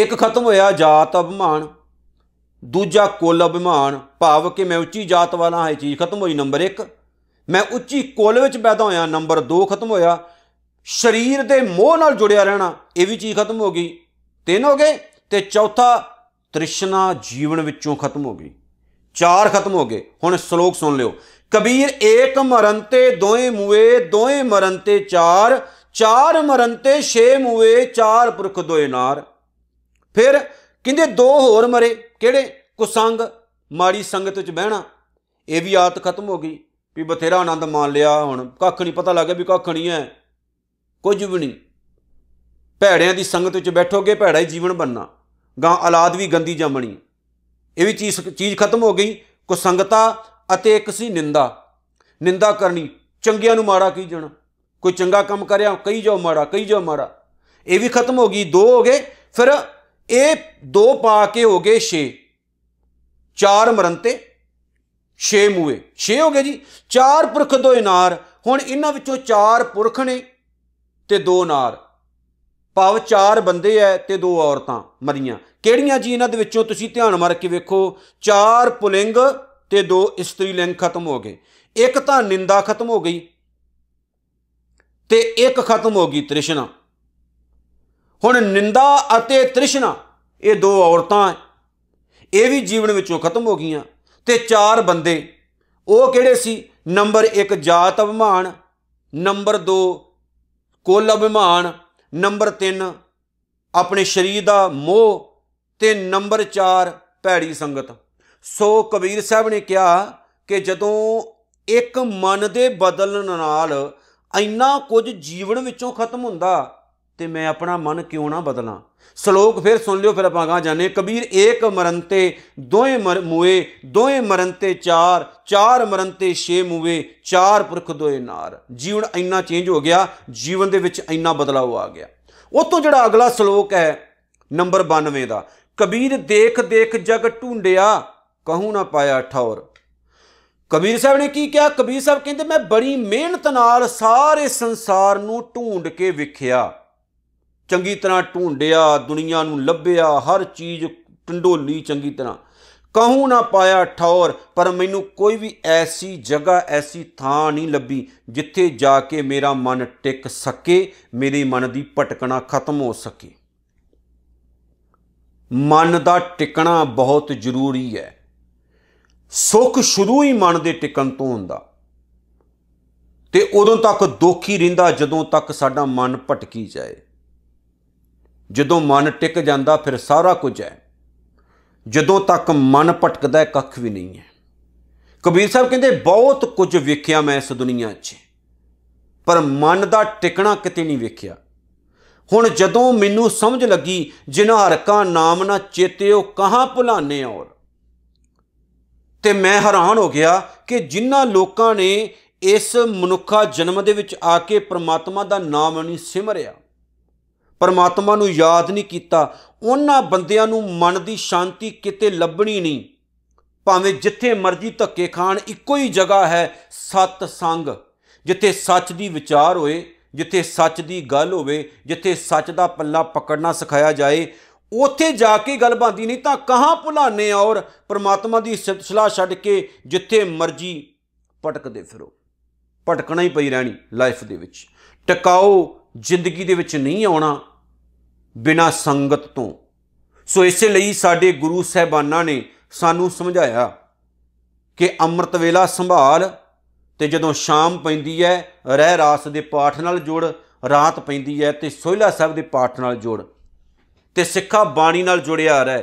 ਇੱਕ ਖਤਮ ਹੋਇਆ ਜਾਤ ਅਭਿਮਾਨ ਦੂਜਾ ਕੁੱਲ ਅਭਿਮਾਨ ਭਾਵ ਕਿ ਮੈਂ ਉੱਚੀ ਜਾਤ ਵਾਲਾ ਹਾਂ ਇਹ ਚੀਜ਼ ਖਤਮ ਹੋਈ ਨੰਬਰ 1 ਮੈਂ ਉੱਚੀ ਕੁੱਲ ਵਿੱਚ ਪੈਦਾ ਹੋਇਆ ਨੰਬਰ 2 ਖਤਮ ਹੋਇਆ ਸਰੀਰ ਦੇ ਮੋਹ ਨਾਲ ਜੁੜਿਆ ਰਹਿਣਾ ਇਹ ਵੀ ਚੀਜ਼ ਖਤਮ ਹੋ ਗਈ ਤਿੰਨ ਹੋ ਗਏ ਤੇ ਚੌਥਾ ਤ੍ਰਿਸ਼ਨਾ ਜੀਵਨ ਵਿੱਚੋਂ ਖਤਮ ਹੋ ਗਈ ਚਾਰ ਖਤਮ ਹੋ ਗਏ ਹੁਣ ਸ਼ਲੋਕ ਸੁਣ ਲਿਓ ਕਬੀਰ ਏਕ ਮਰੰਤੇ ਦੋਏ ਮੂਏ ਦੋਏ ਮਰੰਤੇ ਚਾਰ ਚਾਰ ਮਰੰਤੇ ਛੇ ਮੂਏ ਚਾਰ ਪੁਰਖ ਦੋਏ ਨਾਰ ਫਿਰ ਕਹਿੰਦੇ ਦੋ ਹੋਰ ਮਰੇ ਕਿਹੜੇ ਕੁਸੰਗ ਮਾੜੀ ਸੰਗਤ ਵਿੱਚ ਬਹਿਣਾ ਇਹ ਵੀ ਆਤ ਖਤਮ ਹੋ ਗਈ ਵੀ ਬਥੇਰਾ ਆਨੰਦ ਮਾਣ ਲਿਆ ਹੁਣ ਕੱਖ ਨਹੀਂ ਪਤਾ ਲੱਗਿਆ ਵੀ ਕੱਖ ਨਹੀਂ ਹੈ ਕੁਝ ਵੀ ਨਹੀਂ ਭੈੜਿਆਂ ਦੀ ਸੰਗਤ ਵਿੱਚ ਬੈਠੋਗੇ ਭੈੜਾ ਹੀ ਜੀਵਨ ਬੰਨਣਾ ਗਾਂ ਔਲਾਦ ਵੀ ਗੰਦੀ ਜੰਮਣੀ ਇਹ ਵੀ ਚੀਜ਼ ਚੀਜ਼ ਖਤਮ ਹੋ ਗਈ ਕੋ ਸੰਗਤਾ ਅਤੇ ਇੱਕ ਸੀ ਨਿੰਦਾ ਨਿੰਦਾ ਕਰਨੀ ਚੰਗਿਆਂ ਨੂੰ ਮਾੜਾ ਕੀ ਜਣਾ ਕੋਈ ਚੰਗਾ ਕੰਮ ਕਰਿਆ ਕਹੀ ਜਾਓ ਮਾੜਾ ਕਹੀ ਜਾਓ ਮਾੜਾ ਇਹ ਵੀ ਖਤਮ ਹੋ ਗਈ ਦੋ ਹੋ ਗਏ ਫਿਰ ਇਹ ਦੋ ਪਾ ਕੇ ਹੋ ਗਏ 6 ਚਾਰ ਮਰੰਤੇ 6 ਮੂਏ 6 ਹੋ ਗਏ ਜੀ ਚਾਰ ਪੁਰਖ ਦੋ ਇਨਾਰ ਹੁਣ ਇਹਨਾਂ ਵਿੱਚੋਂ ਚਾਰ ਪੁਰਖ ਨੇ ਤੇ ਦੋ ਨਾਰ ਭਾਵ ਚਾਰ ਬੰਦੇ ਐ ਤੇ ਦੋ ਔਰਤਾਂ ਮਰੀਆਂ ਕਿਹੜੀਆਂ ਜੀ ਇਹਨਾਂ ਦੇ ਵਿੱਚੋਂ ਤੁਸੀਂ ਧਿਆਨ ਮਾਰ ਕੇ ਵੇਖੋ ਚਾਰ ਪੁਲਿੰਗ ਤੇ ਦੋ ਇਸਤਰੀ ਲਿੰਗ ਖਤਮ ਹੋ ਗਏ ਇੱਕ ਤਾਂ ਨਿੰਦਾ ਖਤਮ ਹੋ ਗਈ ਤੇ ਇੱਕ ਖਤਮ ਹੋ ਗਈ ਤ੍ਰਿਸ਼ਨਾ ਹੁਣ ਨਿੰਦਾ ਅਤੇ ਤ੍ਰਿਸ਼ਨਾ ਇਹ ਦੋ ਔਰਤਾਂ ਇਹ ਵੀ ਜੀਵਨ ਵਿੱਚੋਂ ਖਤਮ ਹੋ ਗਈਆਂ ਤੇ ਚਾਰ ਬੰਦੇ ਉਹ ਕਿਹੜੇ ਸੀ ਨੰਬਰ 1 ਜਾਤ ਅਭਿਮਾਨ ਨੰਬਰ 2 ਕੁੱਲ ਅਭਿਮਾਨ ਨੰਬਰ 3 ਆਪਣੇ ਸਰੀਰ ਦਾ ਮੋਹ ਤੇ ਨੰਬਰ 4 ਭੈੜੀ ਸੰਗਤ ਸੋ ਕਬੀਰ ਸਾਹਿਬ ਨੇ ਕਿਹਾ ਕਿ ਜਦੋਂ ਇੱਕ ਮਨ ਦੇ ਬਦਲਣ ਨਾਲ ਇੰਨਾ ਕੁਝ ਜੀਵਨ ਵਿੱਚੋਂ ਖਤਮ ਹੁੰਦਾ ਤੇ ਮੈਂ ਆਪਣਾ ਮਨ ਕਿਉਂ ਨਾ ਬਦਲਾਂ ਸ਼ਲੋਕ ਫਿਰ ਸੁਣ ਲਿਓ ਫਿਰ ਆਪਾਂ ਗਾ ਜਾਣੇ ਕਬੀਰ ਏਕ ਮਰੰਤੇ ਦੋਏ ਮੂਏ ਦੋਏ ਮਰੰਤੇ ਚਾਰ ਚਾਰ ਮਰੰਤੇ ਛੇ ਮੂਏ ਚਾਰ ਪੁਰਖ ਦੋਏ ਨਾਰ ਜੀਵਨ ਇੰਨਾ ਚੇਂਜ ਹੋ ਗਿਆ ਜੀਵਨ ਦੇ ਵਿੱਚ ਇੰਨਾ ਬਦਲਾਅ ਆ ਗਿਆ ਉਹ ਤੋਂ ਜਿਹੜਾ ਅਗਲਾ ਸ਼ਲੋਕ ਹੈ ਨੰਬਰ 92 ਦਾ ਕਬੀਰ ਦੇਖ ਦੇਖ ਜਗ ਢੂੰਡਿਆ ਕਹੂ ਨਾ ਪਾਇਆ ਠੌਰ ਕਬੀਰ ਸਾਹਿਬ ਨੇ ਕੀ ਕਿਹਾ ਕਬੀਰ ਸਾਹਿਬ ਕਹਿੰਦੇ ਮੈਂ ਬੜੀ ਮਿਹਨਤ ਨਾਲ ਸਾਰੇ ਸੰਸਾਰ ਨੂੰ ਢੂੰਡ ਕੇ ਵਿਖਿਆ ਚੰਗੀ ਤਰ੍ਹਾਂ ਢੂੰਡਿਆ ਦੁਨੀਆ ਨੂੰ ਲੱਭਿਆ ਹਰ ਚੀਜ਼ ਟੰਡੋਲੀ ਚੰਗੀ ਤਰ੍ਹਾਂ ਕਹੂੰ ਨਾ ਪਾਇਆ ਠੌਰ ਪਰ ਮੈਨੂੰ ਕੋਈ ਵੀ ਐਸੀ ਜਗ੍ਹਾ ਐਸੀ ਥਾਂ ਨਹੀਂ ਲੱਭੀ ਜਿੱਥੇ ਜਾ ਕੇ ਮੇਰਾ ਮਨ ਟਿਕ ਸਕੇ ਮੇਰੇ ਮਨ ਦੀ ਭਟਕਣਾ ਖਤਮ ਹੋ ਸਕੇ ਮਨ ਦਾ ਟਿਕਣਾ ਬਹੁਤ ਜ਼ਰੂਰੀ ਹੈ ਸੁੱਖ ਸ਼ੁਰੂ ਹੀ ਮਨ ਦੇ ਟਿਕਣ ਤੋਂ ਹੁੰਦਾ ਤੇ ਉਦੋਂ ਤੱਕ ਦੁੱਖ ਹੀ ਰਹਿੰਦਾ ਜਦੋਂ ਤੱਕ ਸਾਡਾ ਮਨ ਭਟਕੀ ਜਾਏ ਜਦੋਂ ਮਨ ਟਿਕ ਜਾਂਦਾ ਫਿਰ ਸਾਰਾ ਕੁਝ ਹੈ ਜਦੋਂ ਤੱਕ ਮਨ ਭਟਕਦਾ ਕੱਖ ਵੀ ਨਹੀਂ ਹੈ ਕਬੀਰ ਸਾਹਿਬ ਕਹਿੰਦੇ ਬਹੁਤ ਕੁਝ ਵੇਖਿਆ ਮੈਂ ਇਸ ਦੁਨੀਆ 'ਚ ਪਰ ਮਨ ਦਾ ਟਿਕਣਾ ਕਿਤੇ ਨਹੀਂ ਵੇਖਿਆ ਹੁਣ ਜਦੋਂ ਮੈਨੂੰ ਸਮਝ ਲੱਗੀ ਜਿਨ੍ਹਾਂ ਹਰਕਾਂ ਨਾਮ ਨਾ ਚੇਤਿਓ ਕਹਾਂ ਭੁਲਾਨੇ ਔਰ ਤੇ ਮੈਂ ਹੈਰਾਨ ਹੋ ਗਿਆ ਕਿ ਜਿਨ੍ਹਾਂ ਲੋਕਾਂ ਨੇ ਇਸ ਮਨੁੱਖਾ ਜਨਮ ਦੇ ਵਿੱਚ ਆ ਕੇ ਪ੍ਰਮਾਤਮਾ ਦਾ ਨਾਮ ਨਹੀਂ ਸਿਮਰਿਆ ਪਰਮਾਤਮਾ ਨੂੰ ਯਾਦ ਨਹੀਂ ਕੀਤਾ ਉਹਨਾਂ ਬੰਦਿਆਂ ਨੂੰ ਮਨ ਦੀ ਸ਼ਾਂਤੀ ਕਿਤੇ ਲੱਭਣੀ ਨਹੀਂ ਭਾਵੇਂ ਜਿੱਥੇ ਮਰਜ਼ੀ ਧੱਕੇ ਖਾਣ ਇੱਕੋ ਹੀ ਜਗ੍ਹਾ ਹੈ ਸਤ ਸੰਗ ਜਿੱਥੇ ਸੱਚ ਦੀ ਵਿਚਾਰ ਹੋਏ ਜਿੱਥੇ ਸੱਚ ਦੀ ਗੱਲ ਹੋਵੇ ਜਿੱਥੇ ਸੱਚ ਦਾ ਪੱਲਾ ਪਕੜਨਾ ਸਿਖਾਇਆ ਜਾਏ ਉੱਥੇ ਜਾ ਕੇ ਗੱਲ ਬਾਂਦੀ ਨਹੀਂ ਤਾਂ ਕਹਾਂ ਭੁਲਾਣੇ ਔਰ ਪ੍ਰਮਾਤਮਾ ਦੀ ਸਿਲਸਿਲਾ ਛੱਡ ਕੇ ਜਿੱਥੇ ਮਰਜੀ ਭਟਕਦੇ ਫਿਰੋ ਭਟਕਣਾ ਹੀ ਪਈ ਰਹਿਣੀ ਲਾਈਫ ਦੇ ਵਿੱਚ ਟਿਕਾਓ ਜ਼ਿੰਦਗੀ ਦੇ ਵਿੱਚ ਨਹੀਂ ਆਉਣਾ ਬਿਨਾ ਸੰਗਤ ਤੋਂ ਸੋ ਇਸੇ ਲਈ ਸਾਡੇ ਗੁਰੂ ਸਹਿਬਾਨਾਂ ਨੇ ਸਾਨੂੰ ਸਮਝਾਇਆ ਕਿ ਅੰਮ੍ਰਿਤ ਵੇਲਾ ਸੰਭਾਲ ਤੇ ਜਦੋਂ ਸ਼ਾਮ ਪੈਂਦੀ ਹੈ ਰਹਿ ਰਾਸ ਦੇ ਪਾਠ ਨਾਲ ਜੋੜ ਰਾਤ ਪੈਂਦੀ ਹੈ ਤੇ ਸੋਹਿਲਾ ਸਾਹਿਬ ਦੇ ਪਾਠ ਨਾਲ ਜੋੜ ਤੇ ਸਿੱਖਾ ਬਾਣੀ ਨਾਲ ਜੁੜਿਆ ਰਹਿ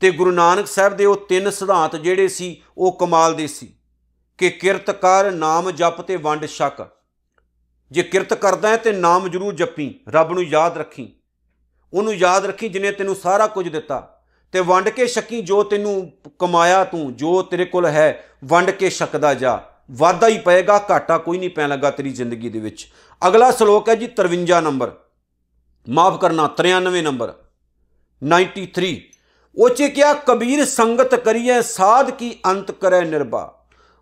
ਤੇ ਗੁਰੂ ਨਾਨਕ ਸਾਹਿਬ ਦੇ ਉਹ ਤਿੰਨ ਸਿਧਾਂਤ ਜਿਹੜੇ ਸੀ ਉਹ ਕਮਾਲ ਦੇ ਸੀ ਕਿ ਕਿਰਤ ਕਰ ਨਾਮ ਜਪ ਤੇ ਵੰਡ ਛਕ ਜੇ ਕਿਰਤ ਕਰਦਾ ਹੈ ਤੇ ਨਾਮ ਜਰੂਰ ਜਪੀ ਰੱਬ ਨੂੰ ਯਾਦ ਰੱਖੀ ਉਹਨੂੰ ਯਾਦ ਰੱਖੀ ਜਿਨੇ ਤੈਨੂੰ ਸਾਰਾ ਕੁਝ ਦਿੱਤਾ ਤੇ ਵੰਡ ਕੇ ਛਕੀ ਜੋ ਤੈਨੂੰ ਕਮਾਇਆ ਤੂੰ ਜੋ ਤੇਰੇ ਕੋਲ ਹੈ ਵੰਡ ਕੇ ਛਕਦਾ ਜਾ ਵਾਧਾ ਹੀ ਪਏਗਾ ਘਾਟਾ ਕੋਈ ਨਹੀਂ ਪੈਣ ਲੱਗਾ ਤੇਰੀ ਜ਼ਿੰਦਗੀ ਦੇ ਵਿੱਚ ਅਗਲਾ ਸ਼ਲੋਕ ਹੈ ਜੀ 53 ਨੰਬਰ ਮਾਫ ਕਰਨਾ 93 ਨੰਬਰ 93 ਚ ਕਿਹਾ ਕਬੀਰ ਸੰਗਤ ਕਰੀਏ ਸਾਧ ਕੀ ਅੰਤ ਕਰੇ ਨਿਰਭਾ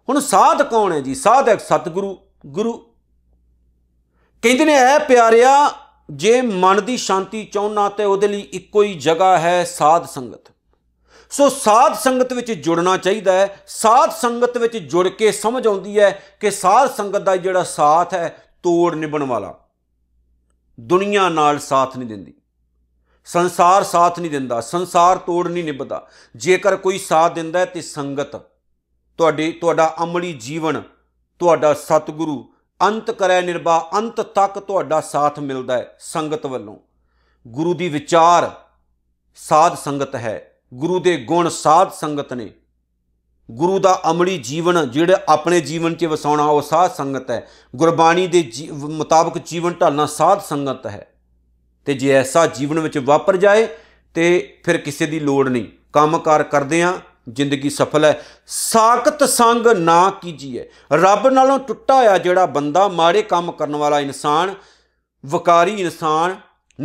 ਹੁਣ ਸਾਧ ਕੌਣ ਹੈ ਜੀ ਸਾਧ ਹੈ ਸਤਿਗੁਰੂ ਗੁਰੂ ਕਹਿੰਦੇ ਨੇ ਐ ਪਿਆਰਿਆ ਜੇ ਮਨ ਦੀ ਸ਼ਾਂਤੀ ਚਾਹੁੰਨਾ ਤੇ ਉਹਦੇ ਲਈ ਇੱਕੋ ਹੀ ਜਗ੍ਹਾ ਹੈ ਸਾਧ ਸੰਗਤ ਸੋ ਸਾਧ ਸੰਗਤ ਵਿੱਚ ਜੁੜਨਾ ਚਾਹੀਦਾ ਹੈ ਸਾਧ ਸੰਗਤ ਵਿੱਚ ਜੁੜ ਕੇ ਸਮਝ ਆਉਂਦੀ ਹੈ ਕਿ ਸਾਧ ਸੰਗਤ ਦਾ ਜਿਹੜਾ ਸਾਥ ਹੈ ਤੋੜ ਨਿਭਣ ਵਾਲਾ ਦੁਨੀਆ ਨਾਲ ਸਾਥ ਨਹੀਂ ਦਿੰਦੀ ਸੰਸਾਰ ਸਾਥ ਨਹੀਂ ਦਿੰਦਾ ਸੰਸਾਰ ਤੋੜ ਨਹੀਂ ਨਿਭਦਾ ਜੇਕਰ ਕੋਈ ਸਾਥ ਦਿੰਦਾ ਹੈ ਤੇ ਸੰਗਤ ਤੁਹਾਡੇ ਤੁਹਾਡਾ ਅਮਲੀ ਜੀਵਨ ਤੁਹਾਡਾ ਸਤਿਗੁਰੂ ਅੰਤ ਕਰੈ ਨਿਰਭਾ ਅੰਤ ਤੱਕ ਤੁਹਾਡਾ ਸਾਥ ਮਿਲਦਾ ਹੈ ਸੰਗਤ ਵੱਲੋਂ ਗੁਰੂ ਦੀ ਵਿਚਾਰ ਸਾਧ ਸੰਗਤ ਹੈ ਗੁਰੂ ਦੇ ਗੁਣ ਸਾਧ ਸੰਗਤ ਨੇ ਗੁਰੂ ਦਾ ਅਮਲੀ ਜੀਵਨ ਜਿਹੜਾ ਆਪਣੇ ਜੀਵਨ 'ਚ ਵਸਾਉਣਾ ਉਹ ਸਾਧ ਸੰਗਤ ਹੈ ਗੁਰਬਾਣੀ ਦੇ ਮੁਤਾਬਕ ਜੀਵਨ ਢਾਲਣਾ ਸਾਧ ਸੰਗਤ ਹੈ ਤੇ ਜੇ ਐਸਾ ਜੀਵਨ ਵਿੱਚ ਵਾਪਰ ਜਾਏ ਤੇ ਫਿਰ ਕਿਸੇ ਦੀ ਲੋੜ ਨਹੀਂ ਕੰਮਕਾਰ ਕਰਦੇ ਆਂ ਜ਼ਿੰਦਗੀ ਸਫਲ ਹੈ ਸਾਖਤ ਸੰਗ ਨਾ ਕੀਜੀਏ ਰੱਬ ਨਾਲੋਂ ਟੁੱਟਾ ਆ ਜਿਹੜਾ ਬੰਦਾ ਮਾੜੇ ਕੰਮ ਕਰਨ ਵਾਲਾ ਇਨਸਾਨ ਵਕਾਰੀ ਇਨਸਾਨ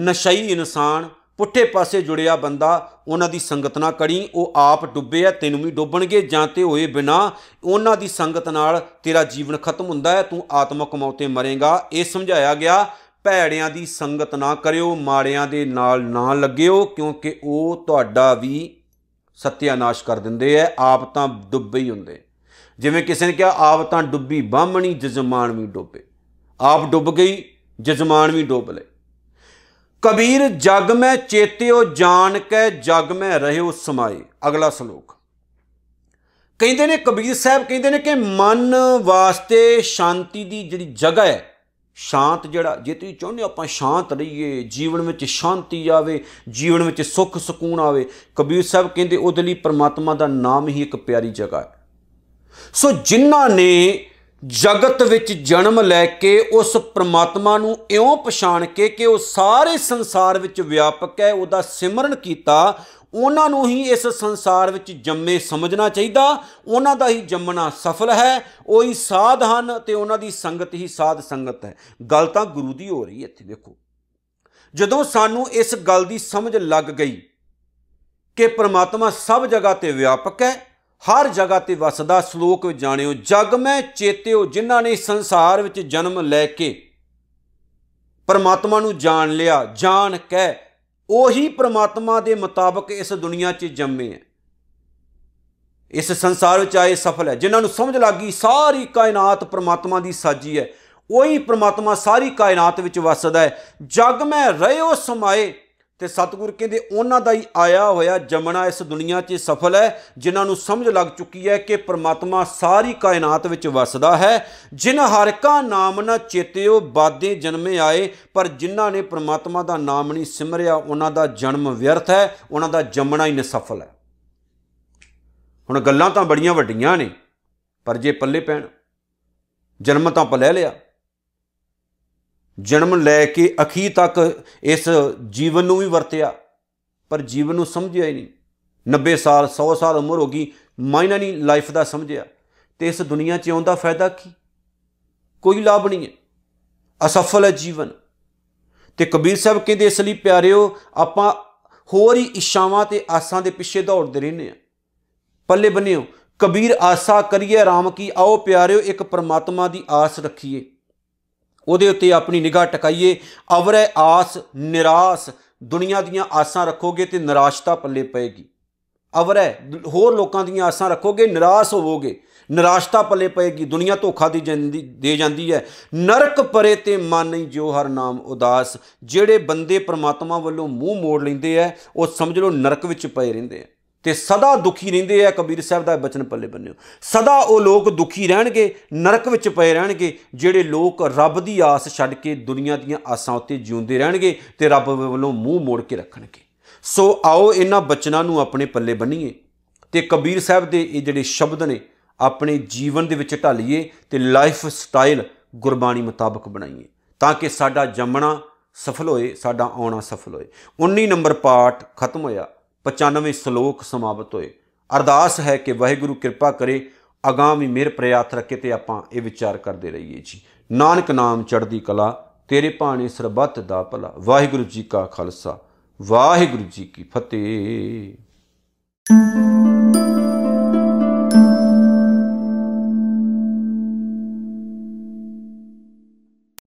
ਨਸ਼ਈ ਇਨਸਾਨ ਪੁੱਠੇ ਪਾਸੇ ਜੁੜਿਆ ਬੰਦਾ ਉਹਨਾਂ ਦੀ ਸੰਗਤ ਨਾ ਕਰੀ ਉਹ ਆਪ ਡੁੱਬੇ ਆ ਤੈਨੂੰ ਵੀ ਡੁੱਬਣਗੇ ਜਾਂ ਤੇ ਹੋਏ ਬਿਨਾ ਉਹਨਾਂ ਦੀ ਸੰਗਤ ਨਾਲ ਤੇਰਾ ਜੀਵਨ ਖਤਮ ਹੁੰਦਾ ਹੈ ਤੂੰ ਆਤਮਕ ਮੌਤੇ ਮਰੇਗਾ ਇਹ ਸਮਝਾਇਆ ਗਿਆ ਭੈੜਿਆਂ ਦੀ ਸੰਗਤ ਨਾ ਕਰਿਓ ਮਾੜਿਆਂ ਦੇ ਨਾਲ ਨਾ ਲੱਗਿਓ ਕਿਉਂਕਿ ਉਹ ਤੁਹਾਡਾ ਵੀ ਸਤਿਆਨਾਸ਼ ਕਰ ਦਿੰਦੇ ਐ ਆਪ ਤਾਂ ਡੁੱਬੇ ਹੀ ਹੁੰਦੇ ਜਿਵੇਂ ਕਿਸੇ ਨੇ ਕਿਹਾ ਆਪ ਤਾਂ ਡੁੱਬੀ ਬਾਹਮਣੀ ਜਜ਼ਮਾਨ ਵੀ ਡੋਬੇ ਆਪ ਡੁੱਬ ਗਈ ਜਜ਼ਮਾਨ ਵੀ ਡੋਬ ਲੈ ਕਬੀਰ ਜਗ ਮੈਂ ਚੇਤਿਓ ਜਾਣ ਕੇ ਜਗ ਮੈਂ ਰਹਿਓ ਸਮਾਏ ਅਗਲਾ ਸ਼ਲੋਕ ਕਹਿੰਦੇ ਨੇ ਕਬੀਰ ਸਾਹਿਬ ਕਹਿੰਦੇ ਨੇ ਕਿ ਮਨ ਵਾਸਤੇ ਸ਼ਾਂਤੀ ਦੀ ਜਿਹੜੀ ਜਗ੍ਹਾ ਹੈ ਸ਼ਾਂਤ ਜਿਹੜਾ ਜੇ ਤੁਸੀਂ ਚਾਹੁੰਦੇ ਆਪਾਂ ਸ਼ਾਂਤ ਰਹੀਏ ਜੀਵਨ ਵਿੱਚ ਸ਼ਾਂਤੀ ਆਵੇ ਜੀਵਨ ਵਿੱਚ ਸੁੱਖ ਸਕੂਨ ਆਵੇ ਕਬੀਰ ਸਾਹਿਬ ਕਹਿੰਦੇ ਉਹਦੇ ਲਈ ਪਰਮਾਤਮਾ ਦਾ ਨਾਮ ਹੀ ਇੱਕ ਪਿਆਰੀ ਜਗ੍ਹਾ ਹੈ ਸੋ ਜਿਨ੍ਹਾਂ ਨੇ ਜਗਤ ਵਿੱਚ ਜਨਮ ਲੈ ਕੇ ਉਸ ਪ੍ਰਮਾਤਮਾ ਨੂੰ ਇਉਂ ਪਛਾਣ ਕੇ ਕਿ ਉਹ ਸਾਰੇ ਸੰਸਾਰ ਵਿੱਚ ਵਿਆਪਕ ਹੈ ਉਹਦਾ ਸਿਮਰਨ ਕੀਤਾ ਉਹਨਾਂ ਨੂੰ ਹੀ ਇਸ ਸੰਸਾਰ ਵਿੱਚ ਜੰਮੇ ਸਮਝਣਾ ਚਾਹੀਦਾ ਉਹਨਾਂ ਦਾ ਹੀ ਜੰਮਣਾ ਸਫਲ ਹੈ ਉਹ ਹੀ ਸਾਧ ਹਨ ਤੇ ਉਹਨਾਂ ਦੀ ਸੰਗਤ ਹੀ ਸਾਧ ਸੰਗਤ ਹੈ ਗੱਲ ਤਾਂ ਗੁਰੂ ਦੀ ਹੋ ਰਹੀ ਇੱਥੇ ਦੇਖੋ ਜਦੋਂ ਸਾਨੂੰ ਇਸ ਗੱਲ ਦੀ ਸਮਝ ਲੱਗ ਗਈ ਕਿ ਪ੍ਰਮਾਤਮਾ ਸਭ ਜਗ੍ਹਾ ਤੇ ਵਿਆਪਕ ਹੈ ਹਰ ਜਗ੍ਹਾ ਤੇ ਵਸਦਾ ਸ਼ਲੋਕ ਜਾਣਿਓ ਜਗ ਮੈਂ ਚੇਤਿਓ ਜਿਨ੍ਹਾਂ ਨੇ ਸੰਸਾਰ ਵਿੱਚ ਜਨਮ ਲੈ ਕੇ ਪਰਮਾਤਮਾ ਨੂੰ ਜਾਣ ਲਿਆ ਜਾਣ ਕੇ ਉਹੀ ਪ੍ਰਮਾਤਮਾ ਦੇ ਮੁਤਾਬਕ ਇਸ ਦੁਨੀਆ 'ਚ ਜੰਮੇ ਆ ਇਸ ਸੰਸਾਰ ਵਿੱਚ ਆਏ ਸਫਲ ਹੈ ਜਿਨ੍ਹਾਂ ਨੂੰ ਸਮਝ ਲੱਗੀ ਸਾਰੀ ਕਾਇਨਾਤ ਪ੍ਰਮਾਤਮਾ ਦੀ ਸਾਜੀ ਹੈ ਉਹੀ ਪ੍ਰਮਾਤਮਾ ਸਾਰੀ ਕਾਇਨਾਤ ਵਿੱਚ ਵਸਦਾ ਹੈ ਜਗ ਮੈਂ ਰਹਿਓ ਸਮਾਏ ਤੇ ਸਤਿਗੁਰ ਕਹਿੰਦੇ ਉਹਨਾਂ ਦਾ ਹੀ ਆਇਆ ਹੋਇਆ ਜਮਣਾ ਇਸ ਦੁਨੀਆ 'ਚ ਸਫਲ ਹੈ ਜਿਨ੍ਹਾਂ ਨੂੰ ਸਮਝ ਲੱਗ ਚੁੱਕੀ ਹੈ ਕਿ ਪ੍ਰਮਾਤਮਾ ਸਾਰੀ ਕਾਇਨਾਤ ਵਿੱਚ ਵਸਦਾ ਹੈ ਜਿਨ ਹਰ ਕਾ ਨਾਮ ਨਾ ਚੇਤਿਓ ਬਾਦੇ ਜਨਮੇ ਆਏ ਪਰ ਜਿਨ੍ਹਾਂ ਨੇ ਪ੍ਰਮਾਤਮਾ ਦਾ ਨਾਮ ਨਹੀਂ ਸਿਮਰਿਆ ਉਹਨਾਂ ਦਾ ਜਨਮ ਵਿਅਰਥ ਹੈ ਉਹਨਾਂ ਦਾ ਜਮਣਾ ਹੀ ਨਿਸਫਲ ਹੈ ਹੁਣ ਗੱਲਾਂ ਤਾਂ ਬੜੀਆਂ ਵੱਡੀਆਂ ਨੇ ਪਰ ਜੇ ਪੱਲੇ ਪੈਣ ਜਨਮ ਤਾਂ ਆਪਾਂ ਲੈ ਲਿਆ ਜਨਮ ਲੈ ਕੇ ਅਖੀ ਤੱਕ ਇਸ ਜੀਵਨ ਨੂੰ ਵੀ ਵਰਤਿਆ ਪਰ ਜੀਵਨ ਨੂੰ ਸਮਝਿਆ ਹੀ ਨਹੀਂ 90 ਸਾਲ 100 ਸਾਲ ਉਮਰ ਹੋ ਗਈ ਮਾਇਨਾ ਨਹੀਂ ਲਾਈਫ ਦਾ ਸਮਝਿਆ ਤੇ ਇਸ ਦੁਨੀਆ 'ਚ ਆਉਂਦਾ ਦਾ ਫਾਇਦਾ ਕੀ ਕੋਈ ਲਾਭ ਨਹੀਂ ਹੈ ਅਸਫਲ ਹੈ ਜੀਵਨ ਤੇ ਕਬੀਰ ਸਾਹਿਬ ਕਹਿੰਦੇ ਇਸ ਲਈ ਪਿਆਰਿਓ ਆਪਾਂ ਹੋਰ ਹੀ ਇਸ਼ਾਵਾਂ ਤੇ ਆਸਾਂ ਦੇ ਪਿੱਛੇ ਦੌੜਦੇ ਰਹਿੰਦੇ ਆ ਪੱਲੇ ਬੰਨਿਓ ਕਬੀਰ ਆਸਾ ਕਰੀਏ ਰਾਮ ਕੀ ਆਓ ਪਿਆਰਿਓ ਇੱਕ ਪਰਮਾਤਮਾ ਦੀ ਆਸ ਰੱਖੀਏ ਉਹਦੇ ਉੱਤੇ ਆਪਣੀ ਨਿਗਾਹ ਟਿਕਾਈਏ ਅਵਰੇ ਆਸ ਨਿਰਾਸ ਦੁਨੀਆ ਦੀਆਂ ਆਸਾਂ ਰੱਖੋਗੇ ਤੇ ਨਿਰਾਸ਼ਤਾ ਪੱਲੇ ਪਏਗੀ ਅਵਰੇ ਹੋਰ ਲੋਕਾਂ ਦੀਆਂ ਆਸਾਂ ਰੱਖੋਗੇ ਨਿਰਾਸ਼ ਹੋਵੋਗੇ ਨਿਰਾਸ਼ਤਾ ਪੱਲੇ ਪਏਗੀ ਦੁਨੀਆ ਧੋਖਾ ਦੀ ਦੇ ਜਾਂਦੀ ਹੈ ਨਰਕ ਪਰੇ ਤੇ ਮਨ ਨਹੀਂ ਜੋ ਹਰ ਨਾਮ ਉਦਾਸ ਜਿਹੜੇ ਬੰਦੇ ਪ੍ਰਮਾਤਮਾ ਵੱਲੋਂ ਮੂੰਹ ਮੋੜ ਲੈਂਦੇ ਐ ਉਹ ਸਮਝ ਲਓ ਨਰਕ ਵਿੱਚ ਪਏ ਰਹਿੰਦੇ ਐ ਤੇ ਸਦਾ ਦੁਖੀ ਰਹਿੰਦੇ ਆ ਕਬੀਰ ਸਾਹਿਬ ਦਾ ਬਚਨ ਪੱਲੇ ਬੰਨਿਓ ਸਦਾ ਉਹ ਲੋਕ ਦੁਖੀ ਰਹਿਣਗੇ ਨਰਕ ਵਿੱਚ ਪਏ ਰਹਿਣਗੇ ਜਿਹੜੇ ਲੋਕ ਰੱਬ ਦੀ ਆਸ ਛੱਡ ਕੇ ਦੁਨੀਆ ਦੀਆਂ ਆਸਾਂ ਉੱਤੇ ਜਿਉਂਦੇ ਰਹਿਣਗੇ ਤੇ ਰੱਬ ਵੱਲੋਂ ਮੂੰਹ ਮੋੜ ਕੇ ਰੱਖਣਗੇ ਸੋ ਆਓ ਇਹਨਾਂ ਬਚਨਾਂ ਨੂੰ ਆਪਣੇ ਪੱਲੇ ਬੰਨੀਏ ਤੇ ਕਬੀਰ ਸਾਹਿਬ ਦੇ ਇਹ ਜਿਹੜੇ ਸ਼ਬਦ ਨੇ ਆਪਣੇ ਜੀਵਨ ਦੇ ਵਿੱਚ ਢਾਲੀਏ ਤੇ ਲਾਈਫ ਸਟਾਈਲ ਗੁਰਬਾਣੀ ਮੁਤਾਬਕ ਬਣਾਈਏ ਤਾਂ ਕਿ ਸਾਡਾ ਜੰਮਣਾ ਸਫਲ ਹੋਏ ਸਾਡਾ ਆਉਣਾ ਸਫਲ ਹੋਏ 19 ਨੰਬਰ ਪਾਠ ਖਤਮ ਹੋਇਆ 95 ਸ਼ਲੋਕ ਸਮਾਪਤ ਹੋਏ ਅਰਦਾਸ ਹੈ ਕਿ ਵਾਹਿਗੁਰੂ ਕਿਰਪਾ ਕਰੇ ਆਗਾਮੀ ਵੀ ਮਿਹਰ ਪ੍ਰਿਆਤ ਰੱਖੇ ਤੇ ਆਪਾਂ ਇਹ ਵਿਚਾਰ ਕਰਦੇ ਰਹੀਏ ਜੀ ਨਾਨਕ ਨਾਮ ਚੜ੍ਹਦੀ ਕਲਾ ਤੇਰੇ ਭਾਣੇ ਸਰਬੱਤ ਦਾ ਭਲਾ ਵਾਹਿਗੁਰੂ ਜੀ ਕਾ ਖਾਲਸਾ ਵਾਹਿਗੁਰੂ ਜੀ ਕੀ ਫਤਿਹ